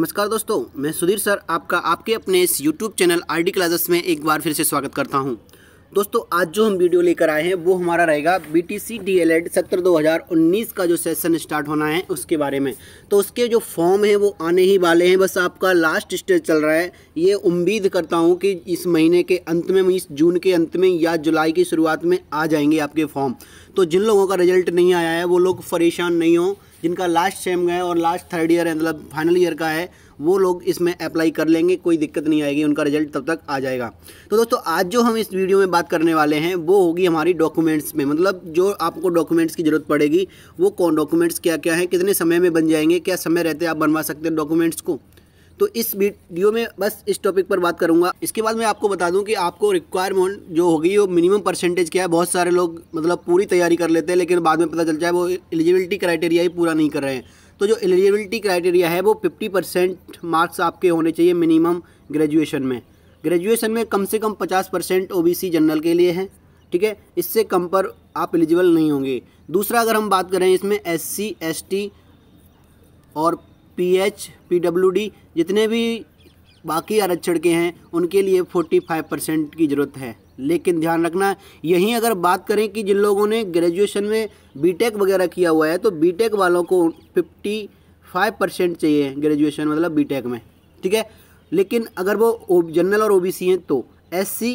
नमस्कार दोस्तों मैं सुधीर सर आपका आपके अपने इस YouTube channel R D classes में एक बार फिर से स्वागत करता हूं दोस्तों आज जो हम वीडियो लेकर आए हैं वो हमारा रहेगा B T C D El Ed सत्र दो हज़ार उन्नीस का जो सेशन स्टार्ट होना है उसके बारे में तो उसके जो फॉर्म है वो आने ही वाले हैं बस आपका लास्ट स्टेज चल रहा है ये उम्मीद करता हूँ कि इस महीने के अंत में इस जून के अंत में या जुलाई की शुरुआत में आ जाएंगे आपके फॉर्म तो जिन लोगों का रिजल्ट नहीं आया है वो लोग परेशान नहीं हों जिनका लास्ट सेम है और लास्ट थर्ड ईयर है मतलब फाइनल ईयर का है वो लोग इसमें अप्लाई कर लेंगे कोई दिक्कत नहीं आएगी उनका रिजल्ट तब तक आ जाएगा तो दोस्तों आज जो हम इस वीडियो में बात करने वाले हैं वो होगी हमारी डॉक्यूमेंट्स में मतलब जो आपको डॉक्यूमेंट्स की ज़रूरत पड़ेगी वो कौन डॉक्यूमेंट्स क्या क्या है कितने समय में बन जाएंगे क्या समय रहते आप बनवा सकते हैं डॉक्यूमेंट्स को तो इस वीडियो में बस इस टॉपिक पर बात करूंगा इसके बाद मैं आपको बता दूं कि आपको रिक्वायरमेंट जो होगी वो मिनिमम परसेंटेज क्या है बहुत सारे लोग मतलब पूरी तैयारी कर लेते हैं लेकिन बाद में पता चल जाए वो एलिजिबिलिटी क्राइटेरिया ही पूरा नहीं कर रहे हैं तो जो एलिजिबिलिटी क्राइटेरिया है वो फिफ्टी परसेंट मार्क्स आपके होने चाहिए मिनिमम ग्रेजुएशन में ग्रेजुएशन में कम से कम पचास परसेंट ओ जनरल के लिए हैं ठीक है इससे कम पर आप एलिजिबल नहीं होंगे दूसरा अगर हम बात करें इसमें एस सी एस टी और पीएच पीडब्ल्यूडी जितने भी बाकी आरक्षण के हैं उनके लिए 45 परसेंट की ज़रूरत है लेकिन ध्यान रखना यहीं अगर बात करें कि जिन लोगों ने ग्रेजुएशन में बीटेक वगैरह किया हुआ है तो बीटेक वालों को 55 परसेंट चाहिए ग्रेजुएशन मतलब बीटेक में ठीक है लेकिन अगर वो जनरल और ओबीसी हैं तो एससी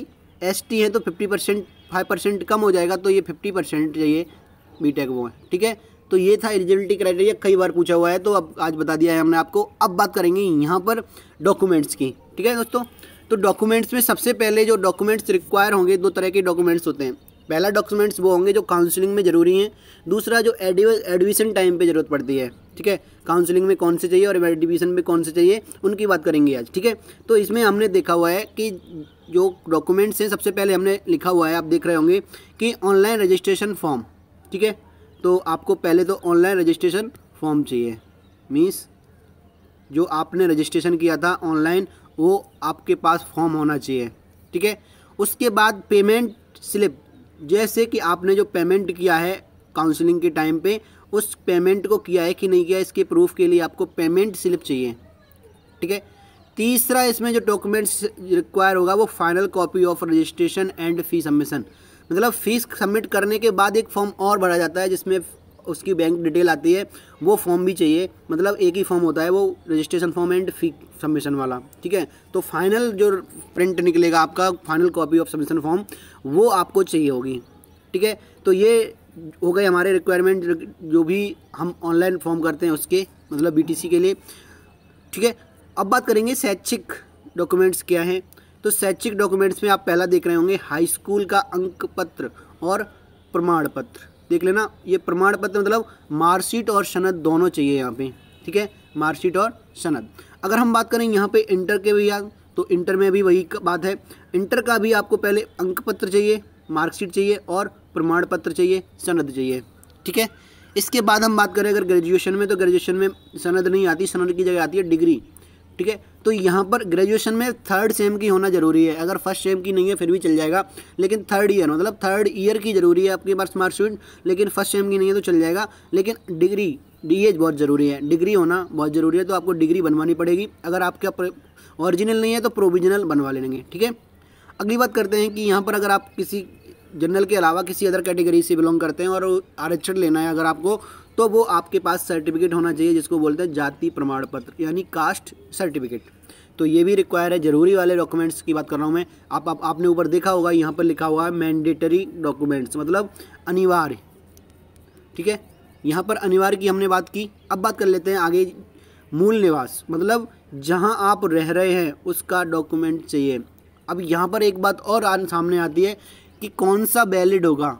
एसटी हैं तो 50 परसेंट फाइव परसेंट कम हो जाएगा तो ये 50 परसेंट चाहिए टेक वो हैं ठीक है तो ये था एलिजिबिलिटी क्राइटेरिया कई बार पूछा हुआ है तो अब आज बता दिया है हमने आपको अब बात करेंगे यहाँ पर डॉक्यूमेंट्स की ठीक है दोस्तों तो डॉक्यूमेंट्स में सबसे पहले जो डॉक्यूमेंट्स रिक्वायर होंगे दो तरह के डॉक्यूमेंट्स होते हैं पहला डॉक्यूमेंट्स वो होंगे जो काउंसलिंग में ज़रूरी हैं दूसरा जो एडमिशन टाइम पे ज़रूरत पड़ती है ठीक है काउंसलिंग में कौन से चाहिए और एडमिशन में कौन से चाहिए उनकी बात करेंगे आज ठीक है तो इसमें हमने देखा हुआ है कि जो डॉक्यूमेंट्स हैं सबसे पहले हमने लिखा हुआ है आप देख रहे होंगे कि ऑनलाइन रजिस्ट्रेशन फॉर्म ठीक है तो आपको पहले तो ऑनलाइन रजिस्ट्रेशन फॉर्म चाहिए मीन्स जो आपने रजिस्ट्रेशन किया था ऑनलाइन वो आपके पास फॉर्म होना चाहिए ठीक है उसके बाद पेमेंट स्लिप जैसे कि आपने जो पेमेंट किया है काउंसलिंग के टाइम पे उस पेमेंट को किया है कि नहीं किया इसके प्रूफ के लिए आपको पेमेंट स्लिप चाहिए ठीक है तीसरा इसमें जो डॉक्यूमेंट्स रिक्वायर होगा वो final copy of registration and fee submission मतलब फीस सबमिट करने के बाद एक फॉर्म और भरा जाता है जिसमें उसकी बैंक डिटेल आती है वो फॉर्म भी चाहिए मतलब एक ही फॉर्म होता है वो registration form and fee submission वाला ठीक है तो फाइनल जो प्रिंट निकलेगा आपका final copy of submission form वो आपको चाहिए होगी ठीक है तो ये हो गए हमारे रिक्वायरमेंट जो भी हम ऑनलाइन फॉर्म करते हैं उसके मतलब बी के लिए ठीक है अब बात करेंगे शैक्षिक डॉक्यूमेंट्स क्या हैं तो शैक्षिक डॉक्यूमेंट्स में आप पहला देख रहे होंगे हाई स्कूल का अंक पत्र और प्रमाण पत्र देख लेना ये प्रमाण पत्र मतलब मार्कशीट और सनद दोनों चाहिए यहाँ पे ठीक है मार्कशीट और सनद अगर हम बात करें यहाँ पे इंटर के भैया तो इंटर में भी वही बात है इंटर का भी आपको पहले अंक पत्र चाहिए मार्कशीट चाहिए और प्रमाण पत्र चाहिए सनद चाहिए ठीक है इसके बाद हम बात करें अगर ग्रेजुएशन में तो ग्रेजुएशन में सनद नहीं आती सनद की जगह आती है डिग्री ठीक है तो यहाँ पर ग्रेजुएशन में थर्ड सेम की होना जरूरी है अगर फर्स्ट सेम की नहीं है फिर भी चल जाएगा लेकिन थर्ड ईयर मतलब थर्ड ईयर की जरूरी है आपके पास स्मार्ट स्टूडेंट लेकिन फर्स्ट सेम की नहीं है तो चल जाएगा लेकिन डिग्री डी बहुत ज़रूरी है डिग्री होना बहुत ज़रूरी है तो आपको डिग्री बनवानी पड़ेगी अगर आपका ऑरिजिनल नहीं है तो प्रोविजनल बनवा लेंगे ठीक है अगली बात करते हैं कि यहाँ पर अगर आप किसी जनरल के अलावा किसी अदर कैटेगरी से बिलोंग करते हैं और आरक्षण लेना है अगर आपको तो वो आपके पास सर्टिफिकेट होना चाहिए जिसको बोलते हैं जाति प्रमाण पत्र यानी कास्ट सर्टिफिकेट तो ये भी रिक्वायर है ज़रूरी वाले डॉक्यूमेंट्स की बात कर रहा हूँ मैं आप, आप आपने ऊपर देखा होगा यहाँ पर लिखा हुआ है मैंडेटरी डॉक्यूमेंट्स मतलब अनिवार्य ठीक है यहाँ पर अनिवार्य की हमने बात की अब बात कर लेते हैं आगे मूल निवास मतलब जहाँ आप रह रहे हैं उसका डॉक्यूमेंट चाहिए अब यहाँ पर एक बात और सामने आती है कि कौन सा वैलिड होगा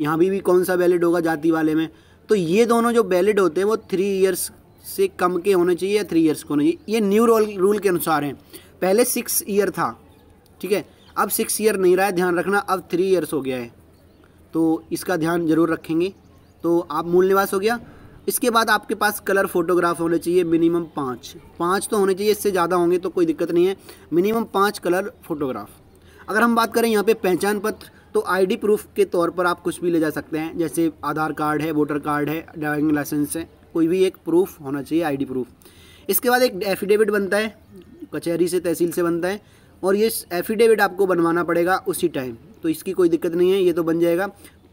यहाँ भी भी कौन सा वैलिड होगा जाति वाले में तो ये दोनों जो वैलिड होते हैं वो थ्री ईयर्स से कम के होने चाहिए या थ्री ईयर्स के होने चाहिए ये न्यू रोल रूल के अनुसार हैं पहले सिक्स ईयर था ठीक है अब सिक्स ईयर नहीं रहा है ध्यान रखना अब थ्री ईयर्स हो गया है तो इसका ध्यान जरूर रखेंगे तो आप मूल निवास हो गया इसके बाद आपके पास कलर फोटोग्राफ होने चाहिए मिनिमम पाँच पाँच तो होने चाहिए इससे ज़्यादा होंगे तो कोई दिक्कत नहीं है मिनिमम पाँच कलर फोटोग्राफ अगर हम बात करें यहाँ पे पहचान पत्र तो आईडी प्रूफ के तौर पर आप कुछ भी ले जा सकते हैं जैसे आधार कार्ड है वोटर कार्ड है ड्राइविंग लाइसेंस है कोई भी एक प्रूफ होना चाहिए आईडी प्रूफ इसके बाद एक एफिडेविट बनता है कचहरी से तहसील से बनता है और ये एफिडेविट आपको बनवाना पड़ेगा उसी टाइम तो इसकी कोई दिक्कत नहीं है ये तो बन जाएगा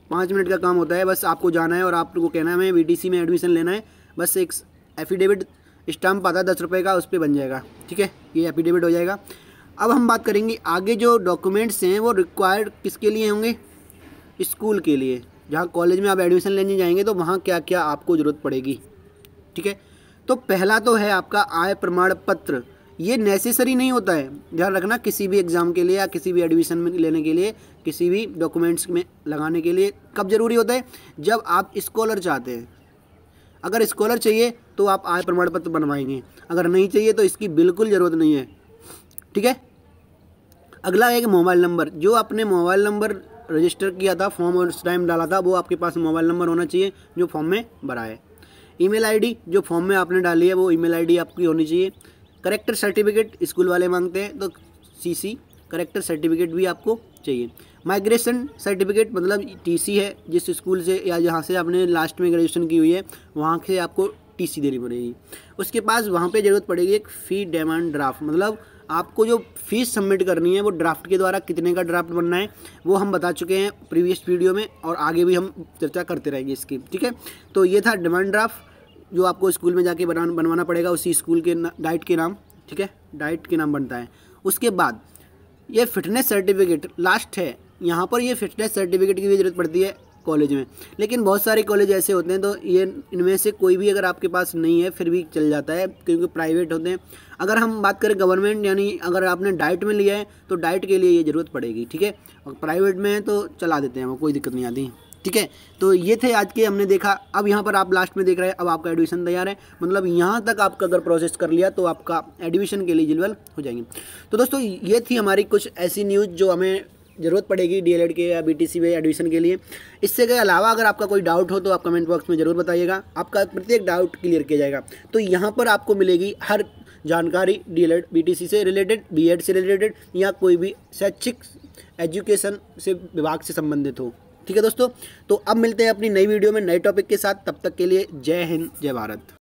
पाँच मिनट का काम होता है बस आपको जाना है और आपको कहना है मैं वी में एडमिशन लेना है बस एक एफिडेविट स्टाम्प आता है दस रुपये का उस पर बन जाएगा ठीक है ये एफिडेविट हो जाएगा अब हम बात करेंगे आगे जो डॉक्यूमेंट्स हैं वो रिक्वायर्ड किसके लिए होंगे स्कूल के लिए जहाँ कॉलेज में आप एडमिशन लेने जाएंगे तो वहाँ क्या क्या आपको ज़रूरत पड़ेगी ठीक है तो पहला तो है आपका आय प्रमाण पत्र ये नेसेसरी नहीं होता है ध्यान रखना किसी भी एग्ज़ाम के लिए या किसी भी एडमिशन में लेने के लिए किसी भी डॉक्यूमेंट्स में लगाने के लिए कब ज़रूरी होता है जब आप स्कॉलर चाहते हैं अगर स्कॉलर चाहिए तो आप आय प्रमाण पत्र बनवाएंगे अगर नहीं चाहिए तो इसकी बिल्कुल ज़रूरत नहीं है ठीक है अगला है मोबाइल नंबर जो आपने मोबाइल नंबर रजिस्टर किया था फॉर्म और उस टाइम डाला था वो आपके पास मोबाइल नंबर होना चाहिए जो फॉर्म में भरा है ईमेल आईडी जो फॉर्म में आपने डाली है वो ईमेल आईडी आपकी होनी चाहिए करेक्टर सर्टिफिकेट स्कूल वाले मांगते हैं तो सीसी करेक्टर सर्टिफिकेट भी आपको चाहिए माइग्रेशन सर्टिफिकेट मतलब टीसी है जिस स्कूल से या जहाँ से आपने लास्ट में ग्रेजुएशन की हुई है वहाँ से आपको टी सी देनी पड़ेगी उसके पास वहाँ पे ज़रूरत पड़ेगी एक फ़ी डिमांड ड्राफ्ट मतलब आपको जो फीस सबमिट करनी है वो ड्राफ्ट के द्वारा कितने का ड्राफ्ट बनना है वो हम बता चुके हैं प्रीवियस वीडियो में और आगे भी हम चर्चा करते रहेंगे इसकी ठीक है तो ये था डिमांड ड्राफ्ट जो आपको स्कूल में जाके बना बनवाना पड़ेगा उसी स्कूल के डाइट के नाम ठीक है डाइट के नाम बनता है उसके बाद ये फिटनेस सर्टिफिकेट लास्ट है यहाँ पर ये फिटनेस सर्टिफिकेट की भी ज़रूरत पड़ती है कॉलेज में लेकिन बहुत सारे कॉलेज ऐसे होते हैं तो ये इनमें से कोई भी अगर आपके पास नहीं है फिर भी चल जाता है क्योंकि प्राइवेट होते हैं अगर हम बात करें गवर्नमेंट यानी अगर आपने डाइट में लिया है तो डाइट के लिए ये ज़रूरत पड़ेगी ठीक है और प्राइवेट में है तो चला देते हैं वो कोई दिक्कत नहीं आती ठीक है तो ये थे आज के हमने देखा अब यहाँ पर आप लास्ट में देख रहे हैं अब आपका एडमिशन तैयार है मतलब यहाँ तक आपका अगर प्रोसेस कर लिया तो आपका एडमिशन के लिए एलिजिबल हो जाएंगे तो दोस्तों ये थी हमारी कुछ ऐसी न्यूज़ जो हमें ज़रूरत पड़ेगी डी के या बी में एडमिशन के लिए इससे के अलावा अगर आपका कोई डाउट हो तो आप कमेंट बॉक्स में ज़रूर बताइएगा आपका प्रत्येक डाउट क्लियर किया जाएगा तो यहाँ पर आपको मिलेगी हर जानकारी डी एल से रिलेटेड बी से रिलेटेड या कोई भी शैक्षिक एजुकेशन से विभाग से संबंधित हो ठीक है दोस्तों तो अब मिलते हैं अपनी नई वीडियो में नए टॉपिक के साथ तब तक के लिए जय हिंद जय भारत